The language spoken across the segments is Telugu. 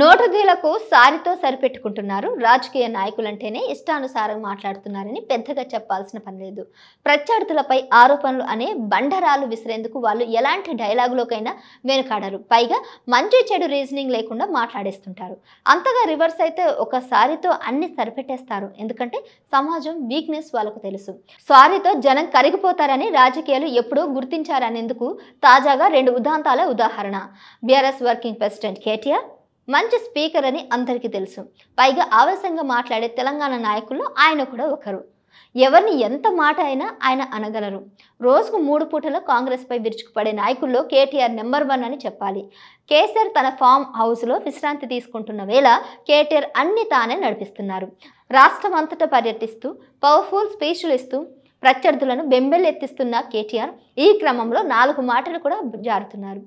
నోటుదీలకు సారితో సరిపెట్టుకుంటున్నారు రాజకీయ నాయకులంటేనే ఇష్టానుసారం మాట్లాడుతున్నారని పెద్దగా చెప్పాల్సిన పని లేదు ప్రత్యర్థులపై ఆరోపణలు అనే బండరాలు విసిరేందుకు వాళ్ళు ఎలాంటి డైలాగులోకైనా వెనుకాడరు పైగా మంచి చెడు రీజనింగ్ లేకుండా మాట్లాడేస్తుంటారు అంతగా రివర్స్ అయితే ఒక సారితో అన్ని సరిపెట్టేస్తారు ఎందుకంటే సమాజం వీక్నెస్ వాళ్ళకు తెలుసు సారీతో జనం కరిగిపోతారని రాజకీయాలు ఎప్పుడూ గుర్తించారనేందుకు తాజాగా రెండు ఉదాంతాల ఉదాహరణ బీఆర్ఎస్ వర్కింగ్ ప్రెసిడెంట్ కేటీఆర్ మంచి స్పీకర్ అని అందరికీ తెలుసు పైగా ఆవేశంగా మాట్లాడే తెలంగాణ నాయకుల్లో ఆయన కూడా ఒకరు ఎవరిని ఎంత మాట అయినా ఆయన అనగలరు రోజుకు మూడు పూటల కాంగ్రెస్పై విరుచుకుపడే నాయకుల్లో కేటీఆర్ నెంబర్ వన్ అని చెప్పాలి కేసీఆర్ తన ఫామ్ హౌస్లో విశ్రాంతి తీసుకుంటున్న వేళ కేటీఆర్ అన్ని తానే నడిపిస్తున్నారు రాష్ట్రం అంతటా పర్యటిస్తూ పవర్ఫుల్ స్పీచ్లు ఇస్తూ ప్రత్యర్థులను బెంబెలెత్తిస్తున్న కేటీఆర్ ఈ క్రమంలో నాలుగు మాటలు కూడా జారుతున్నారు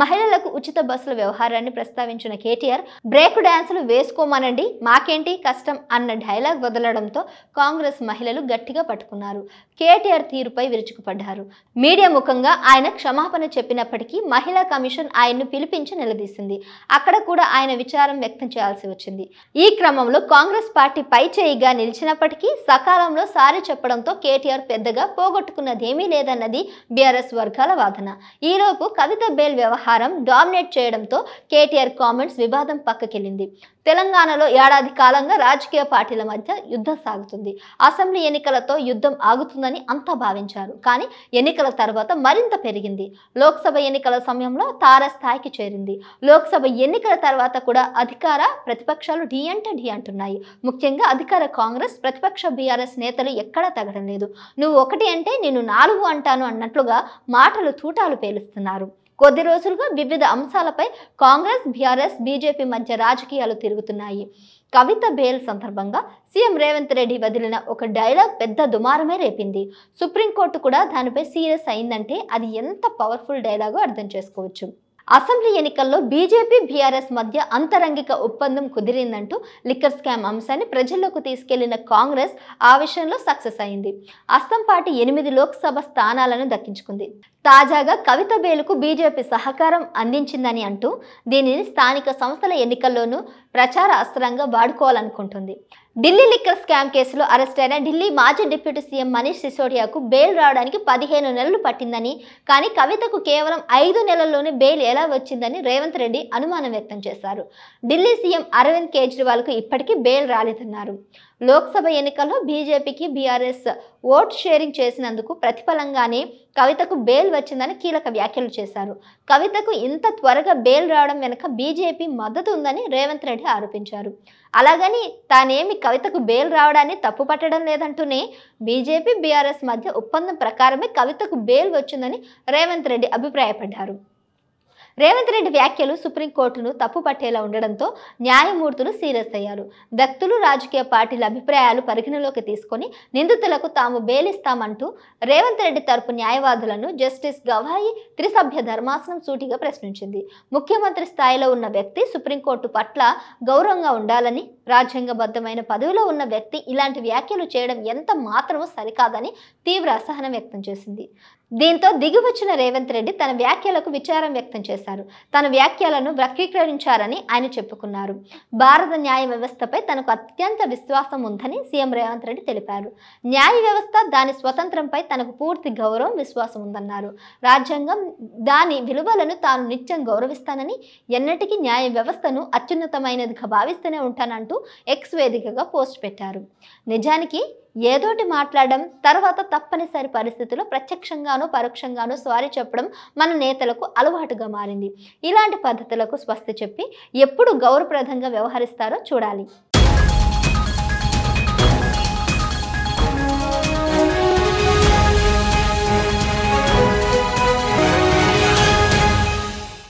మహిళలకు ఉచిత బస్సుల వ్యవహారాన్ని ప్రస్తావించిన కేటీఆర్ బ్రేక్ డ్యాన్సులు వేసుకోమనండి మాకేంటి కష్టం అన్న డైలాగ్ వదలడంతో కాంగ్రెస్ మహిళలు గట్టిగా పట్టుకున్నారు కేటీఆర్ తీరుపై విరుచుకుపడ్డారు మీడియా ముఖంగా ఆయన క్షమాపణ చెప్పినప్పటికీ మహిళా కమిషన్ ఆయన్ను పిలిపించి నిలదీసింది అక్కడ కూడా ఆయన విచారం వ్యక్తం చేయాల్సి వచ్చింది ఈ క్రమంలో కాంగ్రెస్ పార్టీ పై చేయిగా నిలిచినప్పటికీ సకాలంలో సారీ చెప్పడంతో కేటీఆర్ పెద్దగా పోగొట్టుకున్నదేమీ లేదన్నది బీఆర్ఎస్ వర్గాల వాదన ఈలోపు కవిత బేల్ వ్యవహారం డామినేట్ చేయడంతో కేటీఆర్ కామెంట్స్ వివాదం పక్కకెళ్ళింది తెలంగాణలో ఏడాది కాలంగా రాజకీయ పార్టీల మధ్య యుద్ధం సాగుతుంది అసెంబ్లీ ఎన్నికలతో యుద్ధం ఆగుతుందని అంతా భావించారు కానీ ఎన్నికల తర్వాత మరింత పెరిగింది లోక్సభ ఎన్నికల సమయంలో తారస్థాయికి చేరింది లోక్సభ ఎన్నికల తర్వాత కూడా అధికార ప్రతిపక్షాలు ఢీ అంటే ఢీ అంటున్నాయి ముఖ్యంగా అధికార కాంగ్రెస్ ప్రతిపక్ష బీఆర్ఎస్ నేతలు ఎక్కడా తగడం లేదు నువ్వు ఒకటి అంటే నేను నాలుగు అంటాను అన్నట్లుగా మాటలు తూటాలు పేలుస్తున్నారు కొద్ది రోజులుగా వివిధ అంశాలపై కాంగ్రెస్ బీఆర్ఎస్ బీజేపీ మధ్య రాజకీయాలు తిరుగుతున్నాయి కవిత బేల్ సందర్భంగా సీఎం రేవంత్ రెడ్డి వదిలిన ఒక డైలాగ్ పెద్ద దుమారమే రేపింది సుప్రీంకోర్టు కూడా దానిపై సీరియస్ అయిందంటే అది ఎంత పవర్ఫుల్ డైలాగో అర్థం చేసుకోవచ్చు అసెంబ్లీ ఎన్నికల్లో బీజేపీ బీఆర్ఎస్ మధ్య అంతరంగిక ఒప్పందం కుదిరిందంటూ లిక్కర్ స్కామ్ అంశాన్ని ప్రజల్లోకి తీసుకెళ్లిన కాంగ్రెస్ ఆ విషయంలో సక్సెస్ అయింది అస్తం పార్టీ ఎనిమిది లోక్సభ స్థానాలను దక్కించుకుంది తాజాగా కవిత బేలుకు బీజేపీ సహకారం అందించిందని అంటూ దీనిని స్థానిక సంస్థల ఎన్నికల్లోనూ ప్రచార అస్త్రంగా వాడుకోవాలనుకుంటుంది ఢిల్లీ లిక్కర్ స్కామ్ కేసులో అరెస్ట్ అయిన ఢిల్లీ మాజీ డిప్యూటీ సీఎం మనీష్ సిసోడియాకు బెయిల్ రావడానికి పదిహేను నెలలు పట్టిందని కానీ కవితకు కేవలం ఐదు నెలల్లోనే బెయిల్ ఎలా వచ్చిందని రేవంత్ రెడ్డి అనుమానం వ్యక్తం చేశారు ఢిల్లీ సీఎం అరవింద్ కేజ్రీవాల్కు ఇప్పటికీ బెయిల్ రాలేదన్నారు లోక్సభ ఎన్నికల్లో బీజేపీకి బీఆర్ఎస్ ఓట్ షేరింగ్ చేసినందుకు ప్రతిఫలంగానే కవితకు బెయిల్ వచ్చిందని కీలక వ్యాఖ్యలు చేశారు కవితకు ఇంత త్వరగా బెయిల్ రావడం వెనుక బీజేపీ మద్దతు ఉందని రేవంత్ రెడ్డి ఆరోపించారు అలాగని తానేమి కవితకు బెయిల్ రావడాన్ని తప్పు పట్టడం లేదంటూనే బీజేపీ బీఆర్ఎస్ మధ్య ఒప్పందం ప్రకారమే కవితకు బెయిల్ వచ్చిందని రేవంత్ రెడ్డి అభిప్రాయపడ్డారు రేవంత్ రెడ్డి వ్యాఖ్యలు సుప్రీంకోర్టును తప్పు పట్టేలా ఉండడంతో న్యాయమూర్తులు సీరియస్ అయ్యారు దక్తులు రాజకీయ పార్టీల అభిప్రాయాలు పరిగణలోకి తీసుకొని నిందితులకు తాము బేలిస్తామంటూ రేవంత్ రెడ్డి తరపు న్యాయవాదులను జస్టిస్ గవాయి త్రిసభ్య ధర్మాసనం సూటిగా ప్రశ్నించింది ముఖ్యమంత్రి స్థాయిలో ఉన్న వ్యక్తి సుప్రీంకోర్టు పట్ల గౌరవంగా ఉండాలని రాజ్యాంగబద్ధమైన పదవిలో ఉన్న వ్యక్తి ఇలాంటి వ్యాఖ్యలు చేయడం ఎంత మాత్రమూ సరికాదని తీవ్ర అసహనం వ్యక్తం చేసింది దీంతో దిగివచ్చిన రేవంత్ రెడ్డి తన వ్యాఖ్యలకు విచారం వ్యక్తం చేశారు తన వ్యాఖ్యలను వక్రీకరించారని ఆయన చెప్పుకున్నారు భారత న్యాయ వ్యవస్థపై తనకు అత్యంత విశ్వాసం ఉందని సీఎం రేవంత్ రెడ్డి తెలిపారు న్యాయ వ్యవస్థ దాని స్వతంత్రంపై తనకు పూర్తి గౌరవం విశ్వాసం ఉందన్నారు రాజ్యాంగం దాని విలువలను తాను నిత్యం గౌరవిస్తానని ఎన్నటికీ న్యాయ వ్యవస్థను అత్యున్నతమైనదిగా భావిస్తూనే ఉంటానంటూ ఎక్స్ వేదికగా పోస్ట్ పెట్టారు నిజానికి ఏదోటి మాట్లాడడం తర్వాత తప్పనిసరి పరిస్థితుల్లో ప్రత్యక్షంగానో పరోక్షంగానో సారీ చెప్పడం మన నేతలకు అలవాటుగా మారింది ఇలాంటి పద్ధతులకు స్వస్తి చెప్పి ఎప్పుడు గౌరవప్రదంగా వ్యవహరిస్తారో చూడాలి